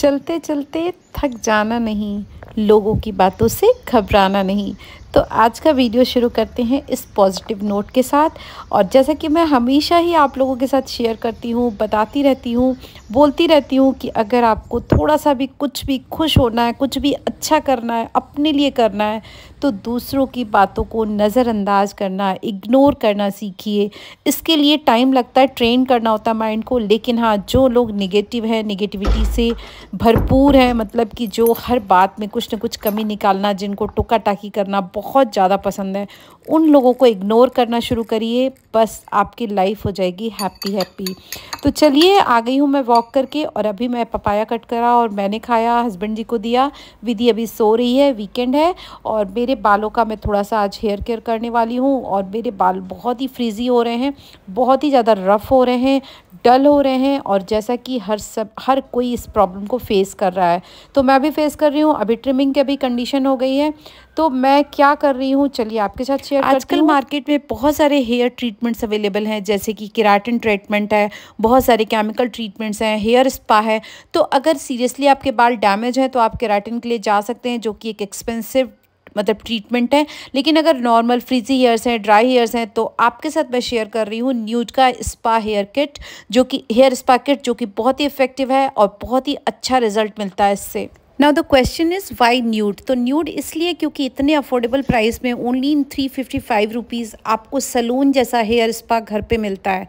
चलते चलते थक जाना नहीं लोगों की बातों से घबराना नहीं तो आज का वीडियो शुरू करते हैं इस पॉजिटिव नोट के साथ और जैसा कि मैं हमेशा ही आप लोगों के साथ शेयर करती हूँ बताती रहती हूँ बोलती रहती हूँ कि अगर आपको थोड़ा सा भी कुछ भी खुश होना है कुछ भी अच्छा करना है अपने लिए करना है तो दूसरों की बातों को नज़रअंदाज करना इग्नोर करना सीखिए इसके लिए टाइम लगता है ट्रेन करना होता है माइंड को लेकिन हाँ जो लोग निगेटिव हैं निगेटिविटी से भरपूर है मतलब कि जो हर बात में कुछ ना कुछ कमी निकालना जिनको टोका टाकी करना बहुत ज़्यादा पसंद है उन लोगों को इग्नोर करना शुरू करिए बस आपकी लाइफ हो जाएगी हैप्पी हैप्पी तो चलिए आ गई हूँ मैं वॉक करके और अभी मैं पपाया कट करा और मैंने खाया हस्बैंड जी को दिया विधि अभी सो रही है वीकेंड है और मेरे बालों का मैं थोड़ा सा आज हेयर केयर करने वाली हूँ और मेरे बाल बहुत ही फ्रीजी हो रहे हैं बहुत ही ज़्यादा रफ़ हो रहे हैं डल हो रहे हैं और जैसा कि हर सब हर कोई इस प्रॉब्लम को फेस कर रहा है तो मैं भी फेस कर रही हूँ अभी ट्रिमिंग की अभी कंडीशन हो गई है तो मैं क्या कर रही हूँ चलिए आपके साथ शेयर आजकल मार्केट में बहुत सारे हेयर ट्रीटमेंट्स अवेलेबल हैं जैसे कि किराटिन ट्रीटमेंट है बहुत सारे केमिकल ट्रीटमेंट्स हैं हेयर स्पा है तो अगर सीरियसली आपके बाल डैमेज हैं तो आप किराटिन के लिए जा सकते हैं जो कि एक एक्सपेंसिव मतलब ट्रीटमेंट है लेकिन अगर नॉर्मल फ्रीजी हेयर्स हैं ड्राई हेयर्स हैं तो आपके साथ मैं शेयर कर रही हूँ न्यूज का स्पा हेयर किट जो कि हेयर स्पा किट जो कि बहुत ही इफेक्टिव है और बहुत ही अच्छा रिजल्ट मिलता है इससे now the question is why nude तो न्यूड इसलिए क्योंकि इतने अफोर्डेबल प्राइस में only in three fifty five rupees आपको सलून जैसा हेयर स्पा घर पे मिलता है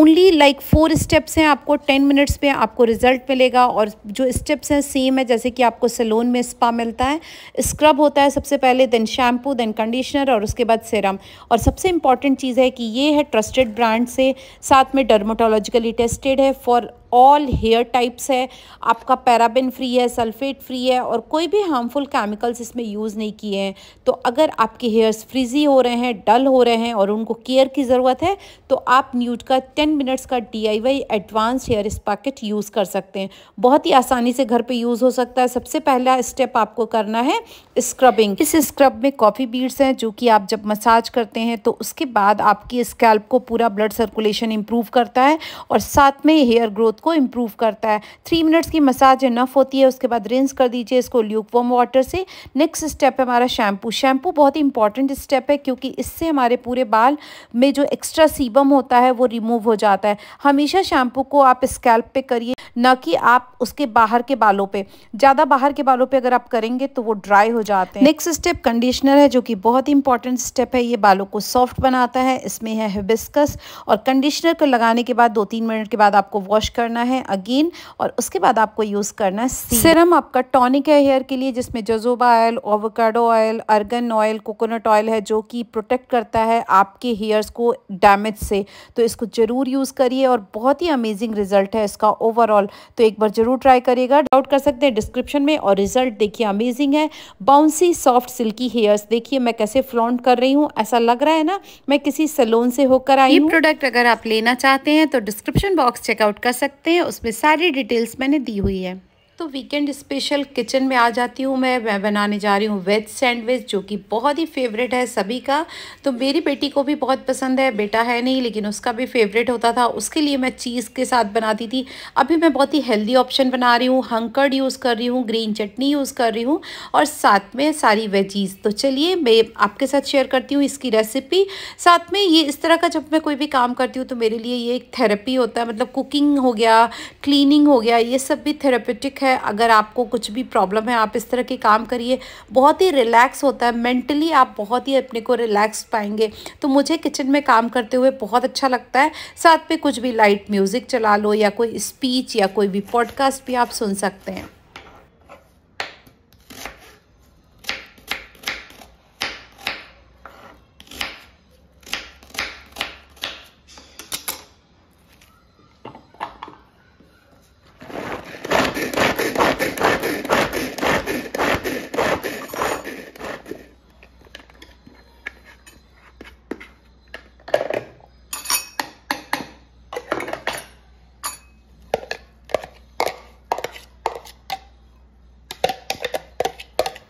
ओनली लाइक फोर स्टेप्स हैं आपको टेन मिनट्स में आपको रिजल्ट मिलेगा और जो स्टेप्स हैं सेम है जैसे कि आपको सलून में स्पा मिलता है स्क्रब होता है सबसे पहले देन शैम्पू देन कंडीशनर और उसके बाद सेरम और सबसे इंपॉर्टेंट चीज़ है कि ये है ट्रस्टेड ब्रांड से साथ में डर्मोटोलॉजिकली टेस्टेड है फॉर ऑल हेयर टाइप्स है आपका पैराबिन फ्री है सल्फेट फ्री है और कोई भी हार्मफुल केमिकल्स इसमें यूज़ नहीं किए हैं तो अगर आपके हेयर्स फ्रिजी हो रहे हैं डल हो रहे हैं और उनको केयर की ज़रूरत है तो आप न्यूट का टेन मिनट्स का D I Y advance hair spa kit use कर सकते हैं बहुत ही आसानी से घर पर यूज़ हो सकता है सबसे पहला स्टेप आपको करना है स्क्रबिंग इस स्क्रब में कॉफ़ी बीड्स हैं जो कि आप जब मसाज करते हैं तो उसके बाद आपकी स्कैल्प को पूरा ब्लड सर्कुलेशन इम्प्रूव करता है और साथ में हेयर ग्रोथ ग्रोथ को इम्प्रूव करता है थ्री मिनट्स की मसाज इनफ होती है उसके बाद रिंस कर दीजिए इसको ल्यूक वॉम वाटर से नेक्स्ट स्टेप है हमारा शैम्पू शैम्पू बहुत ही इंपॉर्टेंट स्टेप है क्योंकि इससे हमारे पूरे बाल में जो एक्स्ट्रा सीबम होता है वो रिमूव हो जाता है हमेशा शैम्पू को आप स्कैल्प पे करिए ना कि आप उसके बाहर के बालों पे ज़्यादा बाहर के बालों पे अगर आप करेंगे तो वो ड्राई हो जाते हैं नेक्स्ट स्टेप कंडीशनर है जो कि बहुत ही इंपॉर्टेंट स्टेप है ये बालों को सॉफ्ट बनाता है इसमें है हिबिस्कस और कंडीशनर को लगाने के बाद दो तीन मिनट के बाद आपको वॉश कर करना है अगेन और उसके बाद आपको यूज़ करना है सिरम आपका टॉनिक है हेयर के लिए जिसमें jojoba oil avocado oil argan oil coconut oil है जो कि प्रोटेक्ट करता है आपके हेयर्स को डैमेज से तो इसको ज़रूर यूज़ करिए और बहुत ही अमेजिंग रिजल्ट है इसका ओवरऑल तो एक बार ज़रूर ट्राई करिएगा डाउट कर सकते हैं डिस्क्रिप्शन में और रिजल्ट देखिए अमेजिंग है बाउंसी सॉफ्ट सिल्की हेयर्स देखिए मैं कैसे फ्लॉन्ट कर रही हूँ ऐसा लग रहा है ना मैं किसी सलोन से होकर आई प्रोडक्ट अगर आप लेना चाहते हैं तो डिस्क्रिप्शन बॉक्स चेकआउट कर सकते सकते हैं उसमें सारी डिटेल्स मैंने दी हुई है तो वीकेंड स्पेशल किचन में आ जाती हूँ मैं मैं बनाने जा रही हूँ वेज सैंडविच जो कि बहुत ही फेवरेट है सभी का तो मेरी बेटी को भी बहुत पसंद है बेटा है नहीं लेकिन उसका भी फेवरेट होता था उसके लिए मैं चीज़ के साथ बनाती थी अभी मैं बहुत ही हेल्दी ऑप्शन बना रही हूँ हंकर्ड यूज़ कर रही हूँ ग्रीन चटनी यूज़ कर रही हूँ और साथ में सारी वेजीज़ तो चलिए मैं आपके साथ शेयर करती हूँ इसकी रेसिपी साथ में ये इस तरह का जब मैं कोई भी काम करती हूँ तो मेरे लिए ये एक थेरेपी होता है मतलब कुकिंग हो गया क्लीनिंग हो गया ये सब भी थेरेपेटिक है है अगर आपको कुछ भी प्रॉब्लम है आप इस तरह के काम करिए बहुत ही रिलैक्स होता है मेंटली आप बहुत ही अपने को रिलैक्स पाएंगे तो मुझे किचन में काम करते हुए बहुत अच्छा लगता है साथ में कुछ भी लाइट म्यूज़िक चला लो या कोई स्पीच या कोई भी पॉडकास्ट भी आप सुन सकते हैं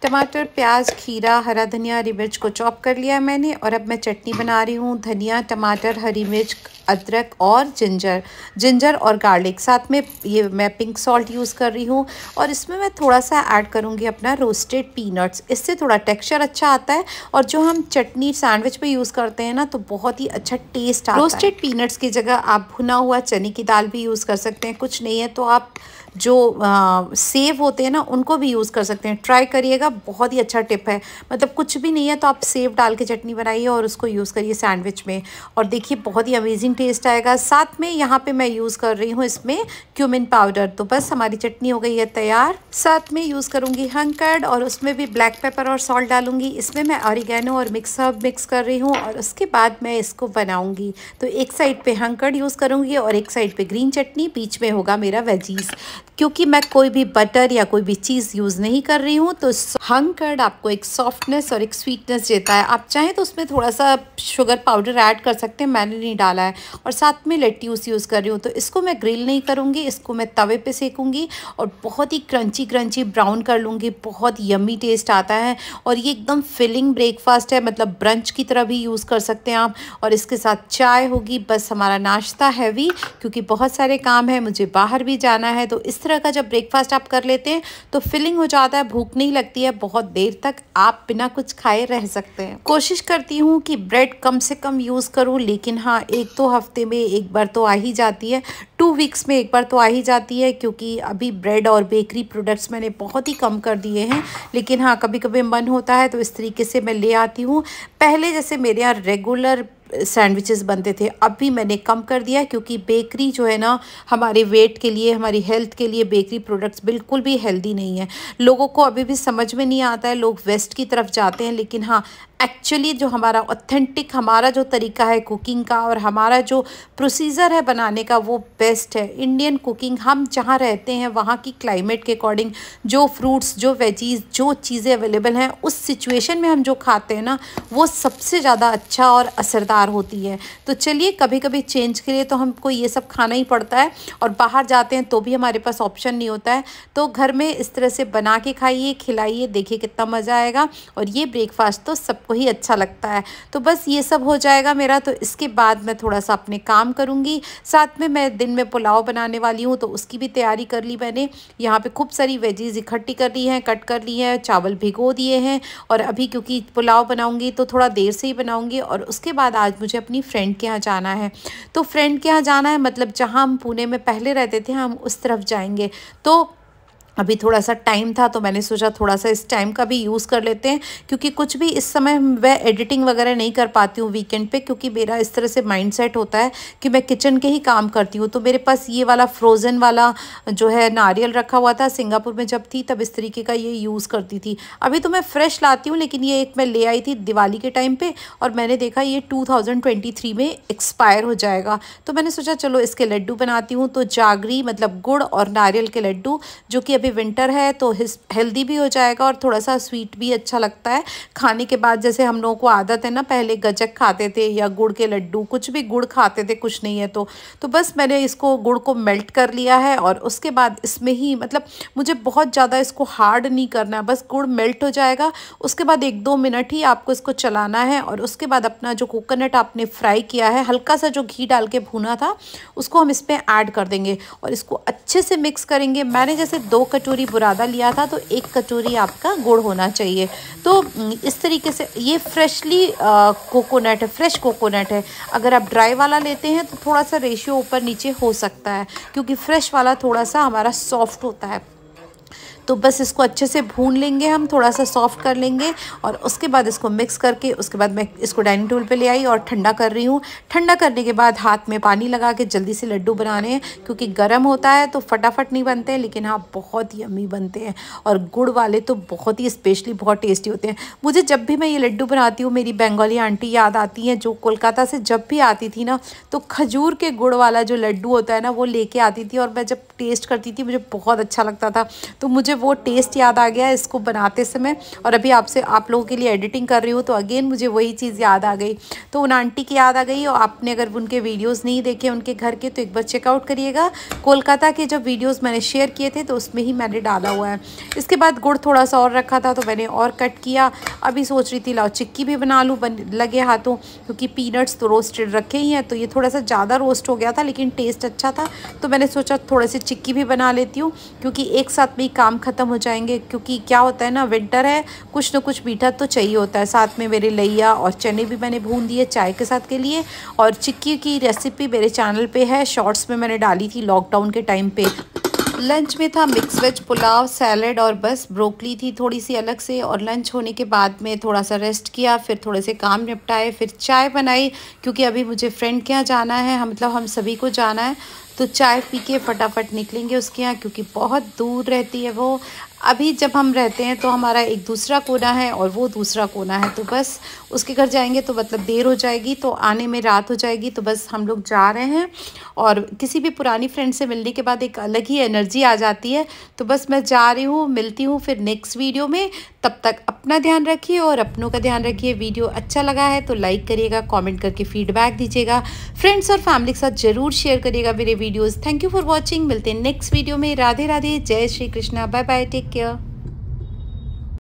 टमाटर प्याज खीरा हरा धनिया हरी मिर्च को चॉप कर लिया मैंने और अब मैं चटनी बना रही हूँ धनिया टमाटर हरी मिर्च अदरक और जिंजर जिंजर और गार्लिक साथ में ये मैं पिंक सॉल्ट यूज़ कर रही हूँ और इसमें मैं थोड़ा सा ऐड करूँगी अपना रोस्टेड पीनट्स इससे थोड़ा टेक्सचर अच्छा आता है और जो हम चटनी सैंडविच में यूज़ करते हैं ना तो बहुत ही अच्छा टेस्ट आता है रोस्टेड पीनट्स की जगह आप भुना हुआ चने की दाल भी यूज़ कर सकते हैं कुछ नहीं है तो आप जो आ, सेव होते हैं ना उनको भी यूज़ कर सकते हैं ट्राई करिएगा बहुत ही अच्छा टिप है मतलब कुछ भी नहीं है तो आप सेव डाल के चटनी बनाइए और उसको यूज़ करिए सैंडविच में और देखिए बहुत ही अमेजिंग टेस्ट आएगा साथ में यहाँ पर मैं यूज़ कर रही हूँ इसमें क्यूमिन पाउडर तो बस हमारी चटनी हो गई है तैयार साथ में यूज़ करूँगी हंकर्ड और उसमें भी ब्लैक पेपर और सॉल्ट डालूंगी इसमें मैं ऑरिगेनो और मिक्स मिक्स कर रही हूँ और उसके बाद मैं इसको बनाऊँगी तो एक साइड पे हंकर्ड यूज़ करूँगी और एक साइड पे ग्रीन चटनी बीच में होगा मेरा वेजीज़ क्योंकि मैं कोई भी बटर या कोई भी चीज़ यूज़ नहीं कर रही हूँ तो हंग कर्ड आपको एक सॉफ्टनेस और एक स्वीटनेस देता है आप चाहें तो उसमें थोड़ा सा शुगर पाउडर ऐड कर सकते हैं मैंने नहीं डाला है और साथ में लेट्यूस यूज़ कर रही हूँ तो इसको मैं ग्रिल नहीं करूँगी इसको मैं तवे पर सेकूँगी और बहुत ही क्रंची क्रंची ब्राउन कर लूँगी बहुत यमी टेस्ट आता है और ये एकदम फिलिंग ब्रेकफास्ट है मतलब ब्रंच की तरह भी यूज़ कर सकते हैं आप और इसके साथ चाय होगी बस हमारा नाश्ता हैवी क्योंकि बहुत सारे काम है मुझे बाहर भी जाना है तो इस इस तरह का जब ब्रेकफास्ट आप कर लेते हैं तो फिलिंग हो जाता है भूख नहीं लगती है बहुत देर तक आप बिना कुछ खाए रह सकते हैं कोशिश करती हूँ कि ब्रेड कम से कम यूज़ करूँ लेकिन हाँ एक तो हफ्ते में एक बार तो आ ही जाती है टू वीक्स में एक बार तो आ ही जाती है क्योंकि अभी ब्रेड और बेकरी प्रोडक्ट्स मैंने बहुत ही कम कर दिए हैं लेकिन हाँ कभी कभी मन होता है तो इस तरीके से मैं ले आती हूँ पहले जैसे मेरे यहाँ रेगुलर सैंडविचेस बनते थे अब भी मैंने कम कर दिया क्योंकि बेकरी जो है ना हमारे वेट के लिए हमारी हेल्थ के लिए बेकरी प्रोडक्ट्स बिल्कुल भी हेल्दी नहीं है लोगों को अभी भी समझ में नहीं आता है लोग वेस्ट की तरफ जाते हैं लेकिन हाँ एक्चुअली जो हमारा ऑथेंटिक हमारा जो तरीका है कुकिंग का और हमारा जो प्रोसीजर है बनाने का वो बेस्ट है इंडियन कुकिंग हम जहाँ रहते हैं वहाँ की क्लाइमेट के अकॉर्डिंग जो फ्रूट्स जो वेजीज जो चीज़ें अवेलेबल हैं उस सिचुएशन में हम जो खाते हैं ना वो सबसे ज़्यादा अच्छा और असरदार बेकार होती है तो चलिए कभी कभी चेंज के लिए तो हमको ये सब खाना ही पड़ता है और बाहर जाते हैं तो भी हमारे पास ऑप्शन नहीं होता है तो घर में इस तरह से बना के खाइए खिलाइए देखिए कितना मज़ा आएगा और ये ब्रेकफास्ट तो सबको ही अच्छा लगता है तो बस ये सब हो जाएगा मेरा तो इसके बाद मैं थोड़ा सा अपने काम करूँगी साथ में मैं दिन में पुलाव बनाने वाली हूँ तो उसकी भी तैयारी कर ली मैंने यहाँ पर खूब सारी वेजीज इकट्ठी कर ली हैं कट कर ली हैं चावल भिगो दिए हैं और अभी क्योंकि पुलाव बनाऊँगी तो थोड़ा देर से ही बनाऊँगी और उसके बाद आज मुझे अपनी फ्रेंड के यहाँ जाना है तो फ्रेंड के यहाँ जाना है मतलब जहाँ हम पुणे में पहले रहते थे हम उस तरफ जाएंगे तो अभी थोड़ा सा टाइम था तो मैंने सोचा थोड़ा सा इस टाइम का भी यूज़ कर लेते हैं क्योंकि कुछ भी इस समय मैं एडिटिंग वगैरह नहीं कर पाती हूँ वीकेंड पे क्योंकि मेरा इस तरह से माइंड सेट होता है कि मैं किचन के ही काम करती हूँ तो मेरे पास ये वाला फ्रोज़न वाला जो है नारियल रखा हुआ था सिंगापुर में जब थी तब इस तरीके का ये यूज़ करती थी अभी तो मैं फ्रेश लाती हूँ लेकिन ये एक मैं ले आई थी दिवाली के टाइम पर और मैंने देखा ये टू में एक्सपायर हो जाएगा तो मैंने सोचा चलो इसके लड्डू बनाती हूँ तो जागरी मतलब गुड़ और नारियल के लड्डू जो कि अभी अभी विंटर है तो हेल्दी भी हो जाएगा और थोड़ा सा स्वीट भी अच्छा लगता है खाने के बाद जैसे हम लोगों को आदत है ना पहले गजक खाते थे या गुड़ के लड्डू कुछ भी गुड़ खाते थे कुछ नहीं है तो तो बस मैंने इसको गुड़ को मेल्ट कर लिया है और उसके बाद इसमें ही मतलब मुझे बहुत ज़्यादा इसको हार्ड नहीं करना है बस गुड़ मेल्ट हो जाएगा उसके बाद एक दो मिनट ही आपको इसको चलाना है और उसके बाद अपना जो कोकोनट आपने फ्राई किया है हल्का सा जो घी डाल के भूना था उसको हम इसमें ऐड कर देंगे और इसको अच्छे से मिक्स करेंगे मैंने जैसे दो कटोरी बुरादा लिया था तो एक कटोरी आपका गुड़ होना चाहिए तो इस तरीके से ये फ्रेशली कोकोनट है फ्रेश कोकोनट है अगर आप ड्राई वाला लेते हैं तो थोड़ा सा रेशियो ऊपर नीचे हो सकता है क्योंकि फ्रेश वाला थोड़ा सा हमारा सॉफ्ट होता है तो बस इसको अच्छे से भून लेंगे हम थोड़ा सा सॉफ्ट कर लेंगे और उसके बाद इसको मिक्स करके उसके बाद मैं इसको डाइनिंग टेबल पे ले आई और ठंडा कर रही हूँ ठंडा करने के बाद हाथ में पानी लगा के जल्दी से लड्डू बनाने हैं क्योंकि गर्म होता है तो फटाफट नहीं बनते हैं लेकिन हाँ बहुत ही अम्मी बनते हैं और गुड़ वाले तो बहुत ही स्पेशली बहुत टेस्टी होते हैं मुझे जब भी मैं ये लड्डू बनाती हूँ मेरी बंगाली आंटी याद आती हैं जो कोलकाता से जब भी आती थी ना तो खजूर के गुड़ वाला जो लड्डू होता है ना वो लेके आती थी और मैं जब टेस्ट करती थी मुझे बहुत अच्छा लगता था तो मुझे वो टेस्ट याद आ गया इसको बनाते समय और अभी आपसे आप लोगों के लिए एडिटिंग कर रही हूँ तो अगेन मुझे वही चीज़ याद आ गई तो उन आंटी की याद आ गई और आपने अगर उनके वीडियोज़ नहीं देखे उनके घर के तो एक बार चेकआउट करिएगा कोलकाता के जब वीडियोज़ मैंने शेयर किए थे तो उसमें ही मैंने डाला हुआ है इसके बाद गुड़ थोड़ा सा और रखा था तो मैंने और कट किया अभी सोच रही थी लाओ चिक्की भी बना लूँ बन लगे हाथों क्योंकि पीनट्स तो रोस्टेड रखे ही हैं तो ये थोड़ा सा ज़्यादा रोस्ट हो गया था लेकिन टेस्ट अच्छा था तो मैंने सोचा थोड़े से चिक्की भी बना लेती हूँ क्योंकि एक साथ में ही काम ख़त्म हो जाएंगे क्योंकि क्या होता है ना विंटर है कुछ ना कुछ मीठा तो चाहिए होता है साथ में मेरे लैया और चने भी मैंने भून दिए चाय के साथ के लिए और चिक्की की रेसिपी मेरे चैनल पे है शॉर्ट्स में मैंने डाली थी लॉकडाउन के टाइम पे लंच में था मिक्स वेज पुलाव सैलड और बस ब्रोकली थी थोड़ी सी अलग से और लंच होने के बाद में थोड़ा सा रेस्ट किया फिर थोड़े से काम निपटाए फिर चाय बनाई क्योंकि अभी मुझे फ्रेंड के यहाँ जाना है हम मतलब हम सभी को जाना है तो चाय पी के फटाफट निकलेंगे उसके यहाँ क्योंकि बहुत दूर रहती है वो अभी जब हम रहते हैं तो हमारा एक दूसरा कोना है और वो दूसरा कोना है तो बस उसके घर जाएंगे तो मतलब देर हो जाएगी तो आने में रात हो जाएगी तो बस हम लोग जा रहे हैं और किसी भी पुरानी फ्रेंड से मिलने के बाद एक अलग ही एनर्जी आ जाती है तो बस मैं जा रही हूँ मिलती हूँ फिर नेक्स्ट वीडियो में तब तक अपना ध्यान रखिए और अपनों का ध्यान रखिए वीडियो अच्छा लगा है तो लाइक करिएगा कमेंट करके फीडबैक दीजिएगा फ्रेंड्स और फैमिली के साथ जरूर शेयर करिएगा मेरे videos thank you for watching मिलते हैं नेक्स्ट वीडियो में राधे राधे जय Shri Krishna bye bye take care